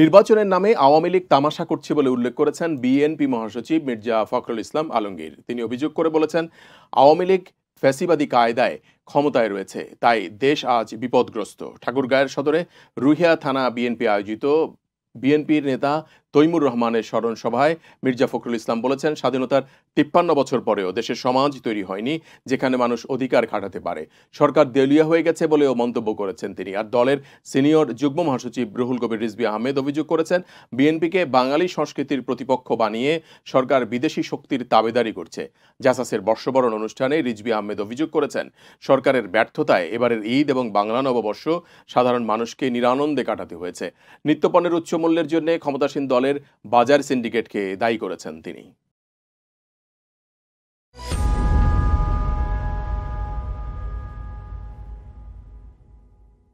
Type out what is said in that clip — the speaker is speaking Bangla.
নির্বাচনের নামে আওয়ামী লীগ তামাশা করছে বলে উল্লেখ করেছেন বিএনপি মহাসচিব মির্জা ফখরুল ইসলাম আলমগীর তিনি অভিযোগ করে বলেছেন আওয়ামী লীগ ফ্যাসিবাদী কায়দায় ক্ষমতায় রয়েছে তাই দেশ আজ বিপদগ্রস্ত ঠাকুরগাঁয়ের সদরে রুহিয়া থানা বিএনপি আয়োজিত বিএনপির নেতা তৈমুর রহমানের স্মরণ সভায় মির্জা ফখরুল ইসলাম বলেছেন স্বাধীনতার তিপ্পান্ন বছর পরেও দেশের সমাজ তৈরি হয়নি যেখানে মানুষ অধিকার খাটাতে পারে সরকার দেউলিয়া হয়ে গেছে বলেও মন্তব্য করেছেন তিনি আর দলের সিনিয়র যুগ্ম মহাসচিব রুহুল কবির রিজবি আহমেদ অভিযোগ করেছেন বিএনপিকে বাঙালি সংস্কৃতির প্রতিপক্ষ বানিয়ে সরকার বিদেশি শক্তির তাবেদারি করছে জাসাসের বর্ষবরণ অনুষ্ঠানে রিজবি আহমেদ অভিযোগ করেছেন সরকারের ব্যর্থতায় এবারের ঈদ এবং বাংলা নববর্ষ সাধারণ মানুষকে নিরানন্দে কাটাতে হয়েছে নিত্যপণের উচ্চ মূল্যের জন্য ক্ষমতাসীন দল দলের বাজার সিন্ডিকেটকে দায়ী করেছেন তিনি